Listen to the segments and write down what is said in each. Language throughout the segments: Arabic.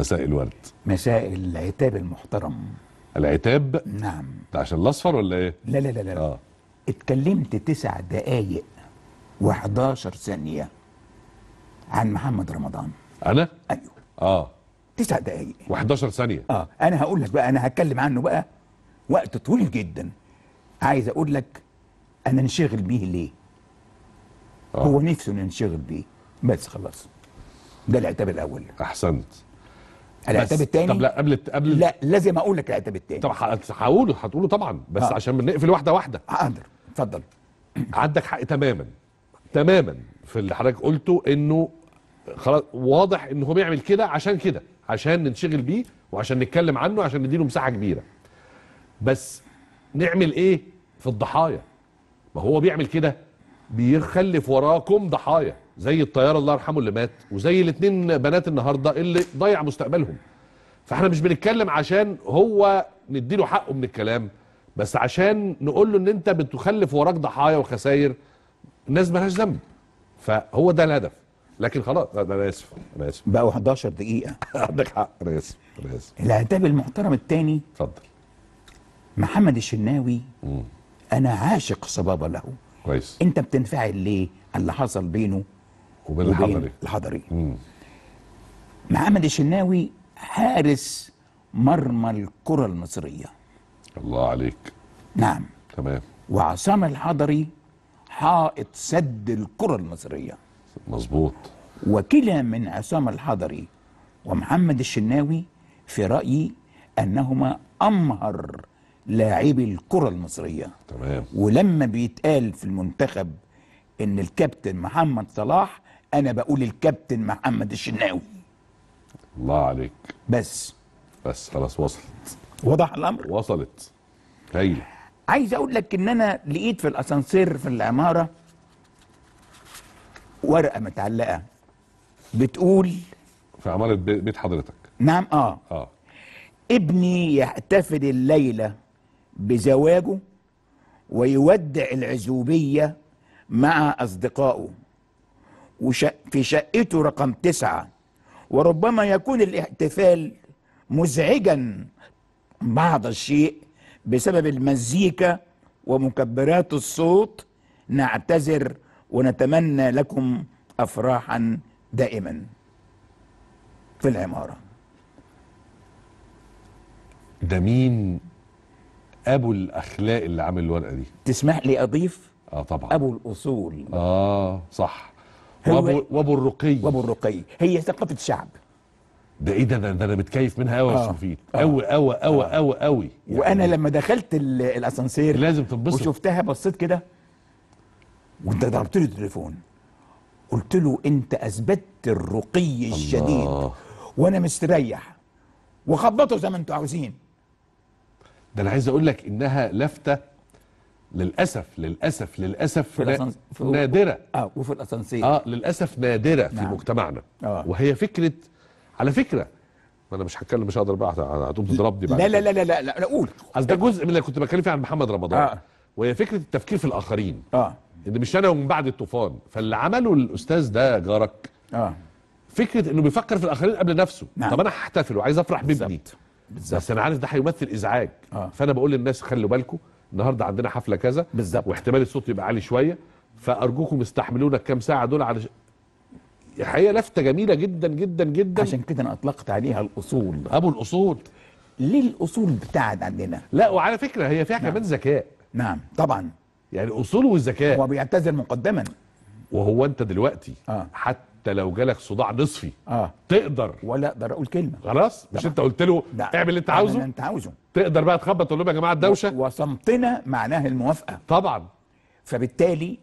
مساء الورد مساء العتاب المحترم العتاب نعم ده عشان الاصفر ولا ايه لا لا لا لا آه. اتكلمت تسع دقايق و11 ثانيه عن محمد رمضان انا ايوه اه تسع دقايق و11 ثانيه اه انا هقول لك بقى انا هتكلم عنه بقى وقت طويل جدا عايز اقول لك انا انشغل بيه ليه آه. هو نفسه ننشغل بيه بس خلاص ده العتاب الاول احسنت العتاب الثاني طب لا قبل قبل لا لازم اقول لك العتاب الثاني طب هقوله هتقوله طبعا بس آه. عشان بنقفل واحده واحده اقدر آه، اتفضل عندك حق تماما تماما في اللي حضرتك قلته انه خلاص واضح ان هو بيعمل كده عشان كده عشان ننشغل بيه وعشان نتكلم عنه عشان نديله مساحه كبيره بس نعمل ايه في الضحايا ما هو بيعمل كده بيخلف وراكم ضحايا زي الطيار الله يرحمه اللي مات وزي الاثنين بنات النهارده اللي ضيع مستقبلهم فاحنا مش بنتكلم عشان هو نديله حقه من الكلام بس عشان نقول له ان انت بتخلف وراك ضحايا وخساير الناس مالهاش ذنب فهو ده الهدف لكن خلاص انا اسف انا اسف بقوا 11 دقيقه عندك حق انا اسف انا اسف العتاب المحترم الثاني اتفضل محمد الشناوي مم. انا عاشق صبابه له كويس انت بتنفعل ليه اللي حصل بينه وبين الحضري الحضري محمد الشناوي حارس مرمى الكره المصريه الله عليك نعم تمام وعصام الحضري حائط سد الكره المصريه مظبوط وكلا من عصام الحضري ومحمد الشناوي في رايي انهما امهر لاعبي الكره المصريه تمام ولما بيتقال في المنتخب ان الكابتن محمد صلاح انا بقول الكابتن محمد الشناوي الله عليك بس بس خلاص وصلت وضح الامر وصلت هايله عايز اقول لك ان انا لقيت في الاسانسير في العماره ورقه متعلقه بتقول في عماره بيت حضرتك نعم اه اه ابني يحتفل الليله بزواجه ويودع العزوبيه مع اصدقائه في شقته رقم تسعة وربما يكون الاحتفال مزعجا بعض الشيء بسبب المزيكا ومكبرات الصوت نعتذر ونتمنى لكم افراحا دائما في العماره ده مين ابو الاخلاق اللي عامل الورقه دي تسمح لي اضيف اه طبعا ابو الاصول اه صح وابو, وابو الرقي وابو الرقي هي ثقافه الشعب ده ايه ده ده انا متكيف منها قوي يا مفيد آه. قوي آه. قوي قوي قوي آه. قوي وانا يعني لما دخلت الاسانسير لازم تنبسط وشفتها بصيت كده وانت ضربت لي التليفون قلت له انت اثبتت الرقي الشديد الله. وانا مستريح وخبطوا زي ما انتوا عاوزين ده انا عايز اقول لك انها لفته للاسف للاسف للاسف نا... في نادره اه وفي الاسانسير اه للاسف نادره نعم. في مجتمعنا آه. وهي فكره على فكره ما انا مش هتكلم مش هقدر بقى هتقوم تضربني بعد لا لا لا لا لا لا قول اصل ده جزء من اللي كنت بتكلم فيه عن محمد رمضان آه. وهي فكره التفكير في الاخرين اه ان مش انا ومن بعد الطوفان فاللي عمله الاستاذ ده جارك اه فكره انه بيفكر في الاخرين قبل نفسه نعم. طب انا هحتفل وعايز افرح بابني بس انا عارف ده هيمثل ازعاج آه. فانا بقول للناس خلوا بالكم النهارده عندنا حفله كذا بالظبط واحتمال الصوت يبقى عالي شويه فارجوكم استحملونا الكام ساعه دول على الحقيقه لفته جميله جدا جدا جدا عشان كده انا اطلقت عليها الاصول ابو الاصول ليه الاصول بتاعت عندنا لا وعلى فكره هي فيها نعم. كمان ذكاء نعم طبعا يعني اصول وذكاء هو بيعتذر مقدما وهو انت دلوقتي آه. حتى انت لو جالك صداع نصفي اه تقدر ولا اقدر اقول كلمه خلاص مش انت قلت له اعمل اللي انت عاوزه انت عاوزه تقدر بقى تخبط تقول لهم يا جماعه الدوشه وصمتنا معناه الموافقه طبعا فبالتالي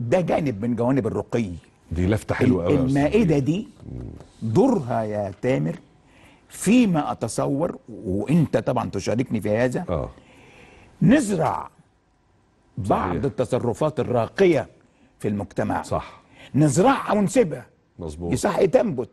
ده جانب من جوانب الرقي دي لفته حلوه قوي المائده دي دورها يا تامر فيما اتصور وانت طبعا تشاركني في هذا آه. نزرع بعض صحيح. التصرفات الراقيه في المجتمع صح نزرعها ونسيبها مظبوط يصح تنبت